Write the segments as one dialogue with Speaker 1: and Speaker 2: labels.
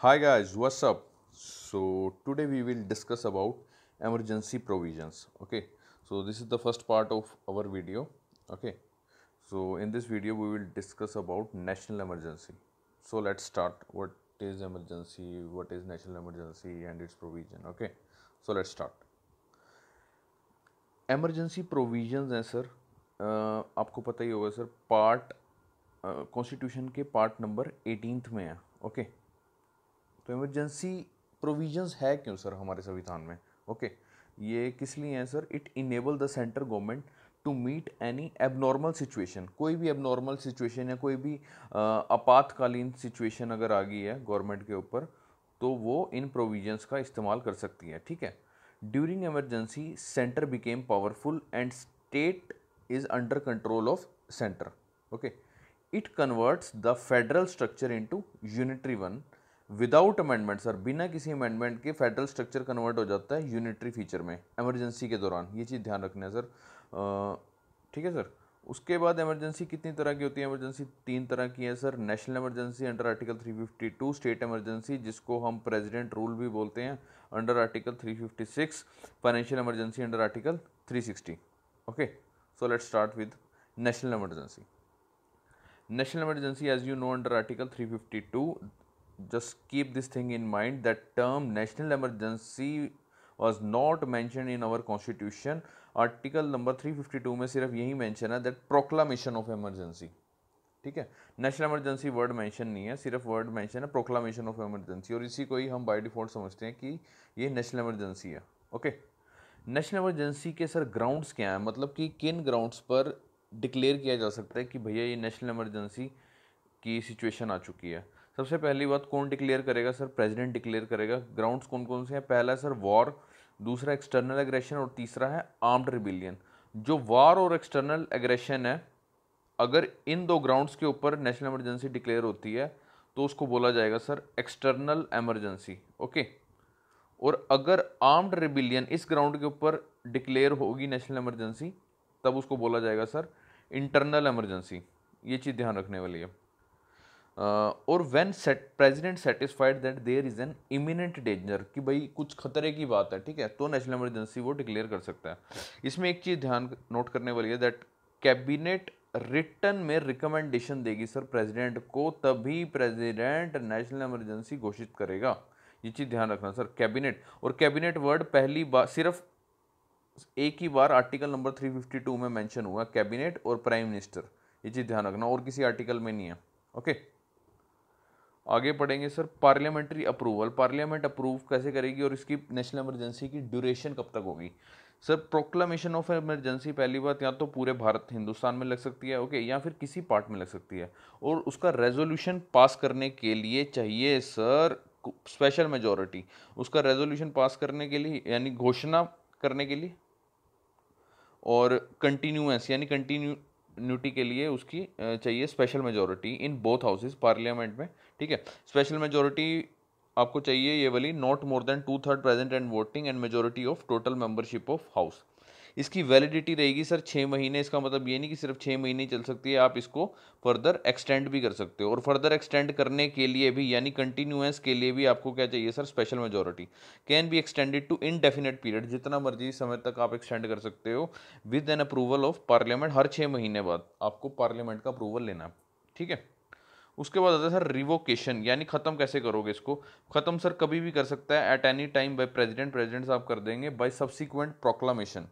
Speaker 1: hi guys what's up so today we will discuss about emergency provisions okay so this is the first part of our video okay so in this video we will discuss about national emergency so let's start what is emergency what is national emergency and its provision okay so let's start emergency provisions हैं sir uh, आपको पता ही होगा part part uh, constitution के part number eighteenth में okay? तो emergency provisions है क्यों सर हमारे संविधान में ओके ये किस लिए है sir it enable the centre government to meet any abnormal situation कोई भी एबनॉर्मल सिचुएशन या कोई भी आपातकालीन सिचुएशन अगर आ गई है गवर्नमेंट के ऊपर तो वो इन प्रोविजंस का इस्तेमाल कर सकती है ठीक है during emergency centre became powerful and state is under control of centre okay it converts the federal structure into unitary one without amendment sir बिना किसी अमेंडमेंट के फेडरल स्ट्रक्चर कन्वर्ट हो जाता है यूनिटरी फीचर में एमरजेंसी के दौरान ये चीज़ ध्यान रखना है सर ठीक है सर उसके बाद एमरजेंसी कितनी तरह की होती है एमरजेंसी तीन तरह की है sir national emergency under article 352 state emergency जिसको हम प्रेसिडेंट रूल भी बोलते हैं under article 356 financial emergency under article 360 okay so let's start with national emergency national emergency as you know under article three just keep this thing in mind that term national emergency was not mentioned in our constitution article number 352 में सिर्फ यही mention है that proclamation of emergency ठीक है national emergency word mention नहीं है सिर्फ word mention है प्रोक्लामेशन ऑफ एमरजेंसी और इसी को ही हम बाय डिफॉल्ट समझते हैं कि ये नेशनल इमरजेंसी है ओके नेशनल इमरजेंसी के सर ग्राउंड्स क्या हैं मतलब कि किन ग्राउंड्स पर डिक्लेयर किया जा सकता है कि भैया ये नेशनल इमरजेंसी की सिचुएशन आ चुकी है सबसे पहली बात कौन डिक्लेयर करेगा सर प्रेसिडेंट डिक्लेयर करेगा ग्राउंड्स कौन कौन से हैं पहला है सर वॉर दूसरा एक्सटर्नल एग्रेशन और तीसरा है आर्म्ड रिबिलियन जो वार और एक्सटर्नल एग्रेशन है अगर इन दो ग्राउंड्स के ऊपर नेशनल इमरजेंसी डिक्लेयर होती है तो उसको बोला जाएगा सर एक्सटर्नल एमरजेंसी ओके और अगर आर्म्ड रिबिलियन इस ग्राउंड के ऊपर डिक्लेयर होगी नेशनल इमरजेंसी तब उसको बोला जाएगा सर इंटरनल एमरजेंसी ये चीज़ ध्यान रखने वाली है और when set president satisfied that there is an imminent danger कि भाई कुछ खतरे की बात है ठीक है तो नेशनल इमरजेंसी वो डिक्लेयर कर सकता है इसमें एक चीज़ ध्यान नोट करने वाली है दैट कैबिनेट रिटर्न में रिकमेंडेशन देगी सर प्रेसिडेंट को तभी प्रेसिडेंट नेशनल इमरजेंसी घोषित करेगा ये चीज़ ध्यान रखना सर कैबिनेट और कैबिनेट वर्ड पहली बार सिर्फ एक ही बार आर्टिकल नंबर 352 में मेंशन हुआ कैबिनेट और प्राइम मिनिस्टर ये चीज़ ध्यान रखना और किसी आर्टिकल में नहीं है ओके okay? आगे पढ़ेंगे sir parliamentary approval parliament approve कैसे करेगी और इसकी नेशनल इमरजेंसी की ड्यूरेशन कब तक होगी सर प्रोक्लामेशन ऑफ इमरजेंसी पहली बात या तो पूरे भारत हिंदुस्तान में लग सकती है ओके या फिर किसी पार्ट में लग सकती है और उसका रेजोल्यूशन पास करने के लिए चाहिए सर स्पेशल मेजोरिटी उसका रेजोल्यूशन पास करने के लिए यानी घोषणा करने के लिए और कंटिन्यूस यानी कंटिन्यूटी के लिए उसकी चाहिए special majority in both houses parliament में ठीक है स्पेशल मेजोरिटी आपको चाहिए ये वाली not more than two third present and voting and majority of total membership of house इसकी वैलिडिटी रहेगी सर छः महीने इसका मतलब ये नहीं कि सिर्फ छः महीने चल सकती है आप इसको फर्दर एक्सटेंड भी कर सकते हो और फर्दर एक्सटेंड करने के लिए भी यानी कंटिन्यूएंस के लिए भी आपको क्या चाहिए sir special majority can be extended to indefinite period जितना मर्जी समय तक आप एक्सटेंड कर सकते हो with an approval of parliament हर छः महीने बाद आपको पार्लियामेंट का अप्रूवल लेना है ठीक है उसके बाद आता है सर रिवोकेशन यानी ख़त्म कैसे करोगे इसको ख़त्म सर कभी भी कर सकता है at any time by president president साहब कर देंगे बाय सब्सिक्वेंट प्रोक्लामेशन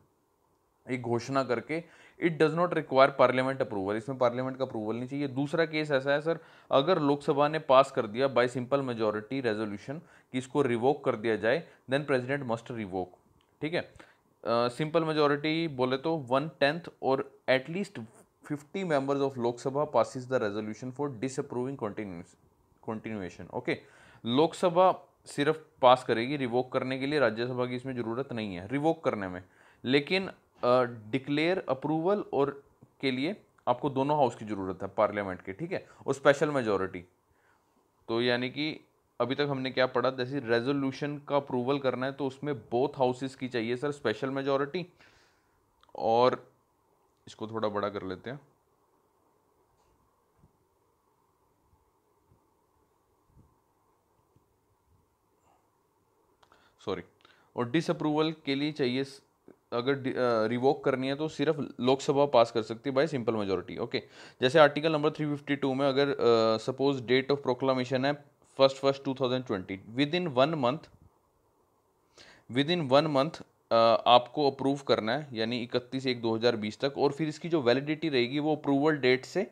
Speaker 1: एक घोषणा करके it does not require parliament approval इसमें पार्लियामेंट का अप्रूवल नहीं चाहिए दूसरा केस ऐसा है सर अगर लोकसभा ने पास कर दिया बाय सिंपल मेजोरिटी रेजोल्यूशन कि इसको रिवोक कर दिया जाए देन प्रेजिडेंट मस्ट रिवोक ठीक है सिंपल मेजोरिटी बोले तो वन टेंथ और at least 50 members of Lok Sabha passes the resolution for disapproving continuation. Okay. लोक सिर्फ पास करेगी रिवोक करने के लिए राज्यसभा की इसमें ज़रूरत नहीं है रिवोक करने में लेकिन डिक्लेयर uh, अप्रूवल और के लिए आपको दोनों हाउस की ज़रूरत है पार्लियामेंट के ठीक है और स्पेशल मेजोरिटी तो यानी कि अभी तक हमने क्या पढ़ा जैसे रेजोल्यूशन का अप्रूवल करना है तो उसमें बोथ हाउसेस की चाहिए सर स्पेशल मेजोरिटी और इसको थोड़ा बड़ा कर लेते हैं सॉरी और डिसअप्रूवल के लिए चाहिए अगर रिवोक करनी है तो सिर्फ लोकसभा पास कर सकती है बाय सिंपल मेजोरिटी ओके जैसे आर्टिकल नंबर 352 में अगर सपोज डेट ऑफ प्रोक्लामेशन है first first 2020 within one month within one month आपको अप्रूव करना है यानी इकतीस एक दो हज़ार बीस तक और फिर इसकी जो वैलिडिटी रहेगी वो अप्रूवल डेट से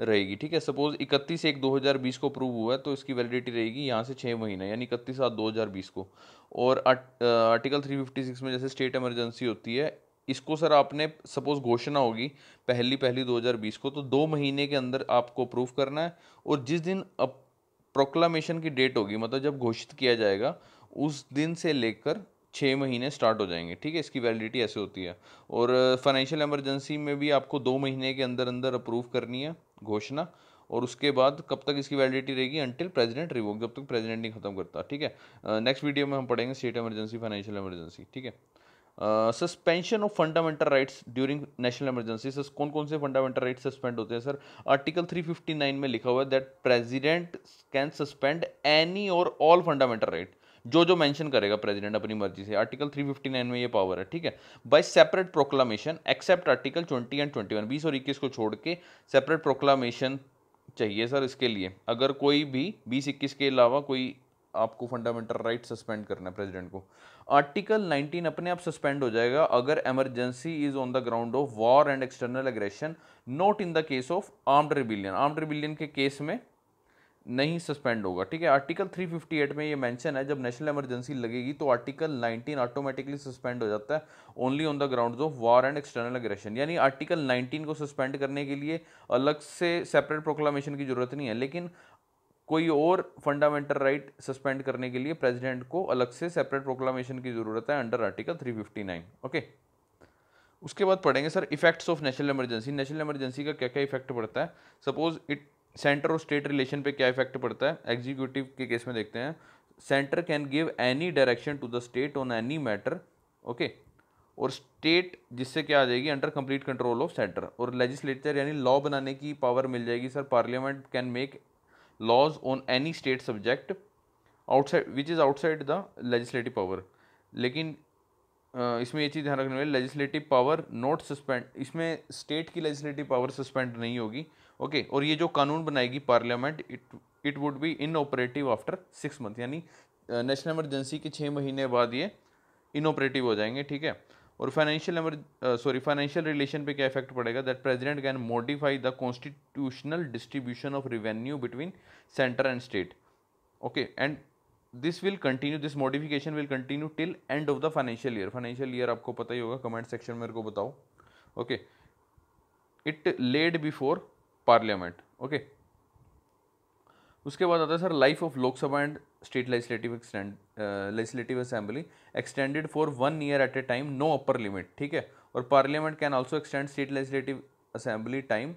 Speaker 1: रहेगी ठीक है सपोज इकतीस एक दो हज़ार बीस को अप्रूव हुआ है तो इसकी वैलिडिटी रहेगी यहाँ से छः महीने यानी इकतीस सात दो हज़ार बीस को और आर्टिकल थ्री फिफ्टी सिक्स में जैसे स्टेट इमरजेंसी होती है इसको सर आपने सपोज घोषणा होगी पहली पहली दो हज़ार बीस को तो दो महीने के अंदर आपको अप्रूव करना है और जिस दिन प्रोक्लामेशन की डेट होगी मतलब जब घोषित किया जाएगा उस दिन से लेकर छः महीने स्टार्ट हो जाएंगे ठीक है इसकी वैलिडिटी ऐसे होती है और फाइनेंशियल uh, एमरजेंसी में भी आपको दो महीने के अंदर अंदर अप्रूव करनी है घोषणा और उसके बाद कब तक इसकी वैलिडिटी रहेगी अंटिल प्रेसिडेंट रिवोक जब तक प्रेसिडेंट नहीं खत्म करता ठीक है नेक्स्ट uh, वीडियो में हम पढ़ेंगे स्टेट एमरजेंसी फाइनेंशियल एमरजेंसी ठीक है suspension of fundamental rights during national emergency sir कौन कौन से फंडामेंटल राइट्स सस्पेंड होते हैं सर आर्टिकल 359 में लिखा हुआ है that president can suspend any और ऑल फंडामेंटल राइट जो जो मेंशन करेगा प्रेसिडेंट अपनी मर्जी से आर्टिकल 359 में ये पावर है ठीक है by separate proclamation except article 20 and 21 बीस और इक्कीस को छोड़ के सेपरेट प्रोक्लामेशन चाहिए सर इसके लिए अगर कोई भी बीस इक्कीस के अलावा कोई आपको फंडामेंटल राइट सस्पेंड करना है प्रेसिडेंट को आर्टिकल 19 अपने आप सस्पेंड हो जाएगा अगर emergency is on the ground of war and external aggression not in the case of armed rebellion armed rebellion के केस में नहीं सस्पेंड होगा ठीक है आर्टिकल 358 में ये मेंशन है जब नेशनल इमरजेंसी लगेगी तो आर्टिकल 19 ऑटोमेटिकली सस्पेंड हो जाता है only on the ground of war and external aggression यानी आर्टिकल 19 को सस्पेंड करने के लिए अलग से सेपरेट प्रोक्लामेशन की जरूरत नहीं है लेकिन कोई और फंडामेंटल राइट सस्पेंड करने के लिए प्रेजिडेंट को अलग से सेपरेट प्रोक्लामेशन की ज़रूरत है अंडर आर्टिकल थ्री ओके उसके बाद पढ़ेंगे sir effects of national emergency national emergency का क्या क्या इफेक्ट पड़ता है सपोज इट सेंटर और स्टेट रिलेशन पे क्या इफेक्ट पड़ता है एग्जीक्यूटिव के केस में देखते हैं centre can give any direction to the state on any matter okay और स्टेट जिससे क्या आ जाएगी under complete control of centre और लेजिस्लेचर यानी लॉ बनाने की पावर मिल जाएगी sir parliament can make laws on any state subject outside which is outside the legislative power लेकिन इसमें ये चीज़ ध्यान रखने वाली लेजिस्लेटिव पावर नॉट सस्पेंड इसमें स्टेट की लेजिस्लेटिव पावर सस्पेंड नहीं होगी ओके और ये जो कानून बनाएगी parliament it it would be inoperative after six month यानी नेशनल इमरजेंसी के छः महीने बाद ये इनऑपरेटिव हो जाएंगे ठीक है और फाइनेंशियल सॉरी फाइनेंशियल रिलेशन पे क्या इफेक्ट पड़ेगा that president can modify the constitutional distribution of revenue between centre and state okay and this will continue this modification will continue till end of the financial year financial year आपको पता ही होगा comment section में मेरे को बताओ okay it laid before parliament okay उसके बाद आता है sir life of Lok Sabha and state legislative legislative assembly extended for one year at a time no upper limit ठीक है और parliament can also extend state legislative assembly time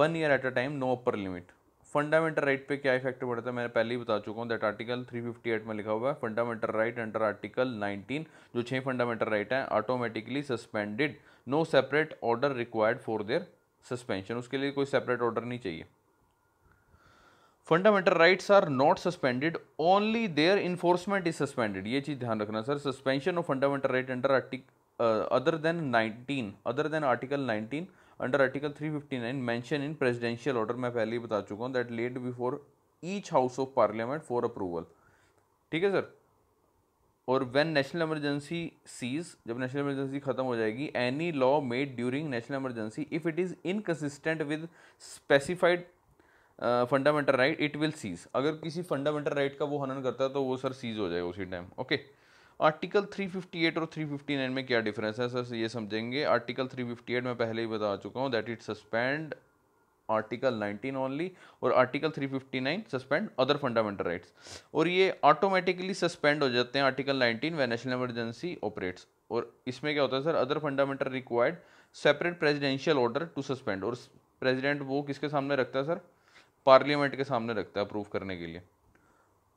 Speaker 1: one year at a time no upper limit fundamental right पे क्या effect पड़ता है मैंने पहले ही बता चुका हूँ दैट आर्टिकल 358 में लिखा हुआ है फंडामेंटल राइट अंडर आर्टिकल 19 जो छह फंडामेंटल राइट हैं automatically suspended no separate order required for their suspension उसके लिए कोई सेपरेट ऑर्डर नहीं चाहिए fundamental rights are not suspended only their enforcement is suspended ये चीज़ ध्यान रखना sir suspension of fundamental right under article other than nineteen other than article nineteen under article three fifty nine mention in presidential order मैं पहले ही बता चुका हूँ that laid before each house of parliament for approval ठीक है sir और when national emergency cease जब नेशनल इमरजेंसी ख़त्म हो जाएगी any law made during national emergency if it is inconsistent with specified fundamental right it will cease अगर किसी fundamental right right का वो हनन करता है तो वो सर सीज हो जाएगा उसी टाइम ओके आर्टिकल 358 और 359 में क्या डिफरेंस है सर ये समझेंगे आर्टिकल 358 मैं पहले ही बता चुका हूँ that it suspend article 19 only और article 359 suspend other fundamental rights और ये ऑटोमेटिकली सस्पेंड हो जाते हैं आर्टिकल 19 वे नेशनल इमरजेंसी ऑपरेट्स और इसमें क्या होता है sir other fundamental required separate presidential order to suspend और प्रेजिडेंट वो किसके सामने रखता है सर पार्लियामेंट के सामने रखता है अप्रूव करने के लिए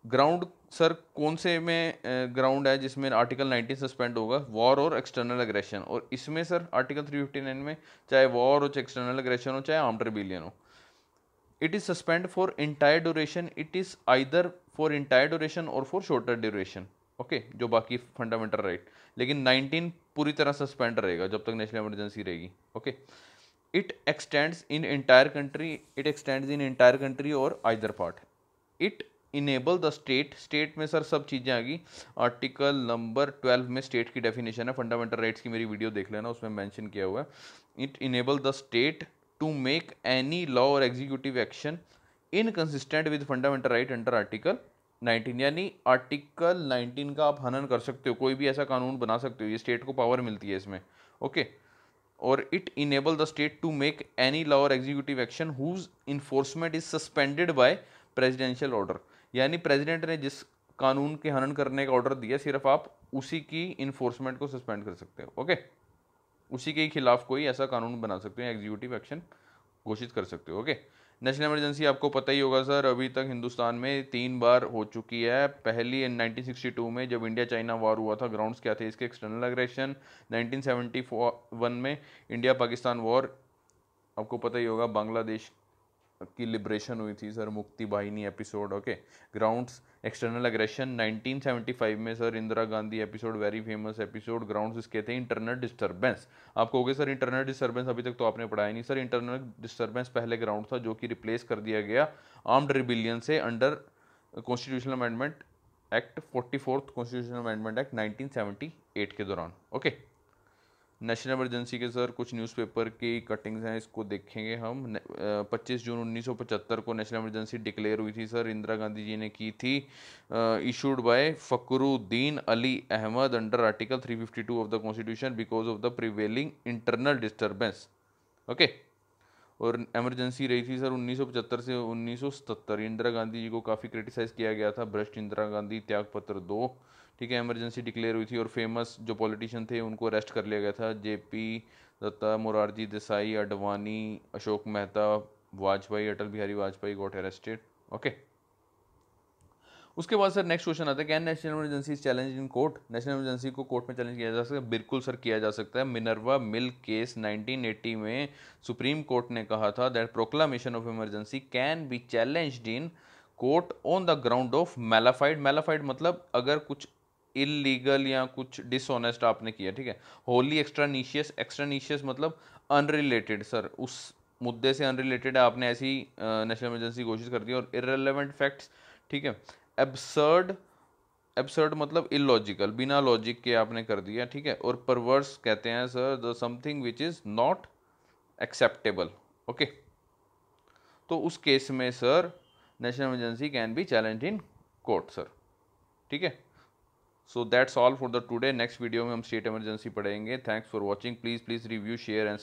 Speaker 1: ग्राउंड सर कौन से में ग्राउंड है जिसमें आर्टिकल 19 सस्पेंड होगा वॉर और एक्सटर्नल अग्रेशन और इसमें सर आर्टिकल 359 में चाहे वॉर हो चाहे एक्सटर्नल अग्रेशन हो चाहे आर्म्ड रिबिलियन हो it is suspend for entire duration it is either for entire duration और फॉर शॉर्टर ड्यूरेशन ओके जो बाकी फंडामेंटल राइट लेकिन 19 पूरी तरह सस्पेंड रहेगा जब तक नेशनल इमरजेंसी रहेगी okay it extends in entire country it extends in entire country और either part it enable the state state में सर सब चीज़ें आ गई आर्टिकल नंबर ट्वेल्व में स्टेट की डेफिनेशन है फंडामेंटल राइट्स की मेरी वीडियो देख लेना उसमें मैंशन किया हुआ है it enable the state to make any law और executive action inconsistent with fundamental right under article 19 यानी आर्टिकल 19 का आप हनन कर सकते हो कोई भी ऐसा कानून बना सकते हो ये स्टेट को पावर मिलती है इसमें ओके okay. और it enable the state to make any law और executive action whose enforcement is suspended by presidential order यानी प्रेसिडेंट ने जिस कानून के हनन करने का ऑर्डर दिया सिर्फ आप उसी की इन्फोर्समेंट को सस्पेंड कर सकते हो ओके उसी के खिलाफ कोई ऐसा कानून बना सकते हो एग्जीक्यूटिव एक्शन घोषित कर सकते हो ओके नेशनल इमरजेंसी आपको पता ही होगा सर अभी तक हिंदुस्तान में तीन बार हो चुकी है पहली 1962 में जब इंडिया चाइना वार हुआ था ग्राउंड्स क्या थे इसके एक्सटर्नल अग्रेशन 1971 में इंडिया पाकिस्तान वॉर आपको पता ही होगा बांग्लादेश की लिब्रेशन हुई थी sir Mukti Bahini episode okay grounds external aggression 1975 में sir Indira Gandhi episode very famous episode grounds इसके थे इंटरनल डिस्टर्बेंस आप कहोगे सर इंटरनल डिस्टर्बेंस अभी तक तो आपने पढ़ाया नहीं सर इंटरनल डिस्टर्बेंस पहले ग्राउंड था जो कि रिप्लेस कर दिया गया आर्म्ड रिबिलियन से under constitutional amendment act forty fourth constitutional amendment act eight के दौरान ओके okay? नेशनल इमरजेंसी के सर कुछ न्यूज़पेपर की कटिंग्स हैं इसको देखेंगे हम 25 जून 1975 को नेशनल इमरजेंसी डिक्लेयर हुई थी सर इंदिरा गांधी जी ने की थी issued by Fakhruddin Ali Ahmed under article 352 of the constitution because of the prevailing internal disturbance okay और एमरजेंसी रही थी सर 1975 से 1977 इंदिरा गांधी जी को काफ़ी क्रिटिसाइज़ किया गया था भ्रष्ट इंदिरा गांधी त्यागपत्र दो ठीक है एमरजेंसी डिक्लेयर हुई थी और फेमस जो पॉलिटिशियन थे उनको अरेस्ट कर लिया गया था J P Datta Morarji Desai Advani Ashok Mehta Vajpayee Atal Bihari Vajpayee got arrested okay उसके बाद सर नेक्स्ट क्वेश्चन आता है can national emergency challenge in court national emergency को कोर्ट में चैलेंज किया जा सकता है बिल्कुल सर किया जा सकता है मिनरवा मिल केस 1980 में सुप्रीम कोर्ट ने कहा था that proclamation of emergency can be challenge in court on the ground of mala fide mala fide मतलब अगर कुछ इलीगल या कुछ डिसऑनेस्ट आपने किया ठीक है होली एक्स्ट्रानीशियस एक्स्ट्रानीशियस मतलब अनरिलेटेड सर उस मुद्दे से अनरिलेटेड आपने ऐसी नेशनल इमरजेंसी घोषित कर दी और इरेलीवेंट फैक्ट्स ठीक है एब्सर्ड एब्सर्ड मतलब इलॉजिकल बिना लॉजिक के आपने कर दिया ठीक है और परवर्स कहते हैं sir the something which is not acceptable okay तो उस केस में sir national emergency can be challenge in court sir ठीक है so that's all for the today next video में हम स्टेट इमरजेंसी पढ़ेंगे thanks for watching please please review share and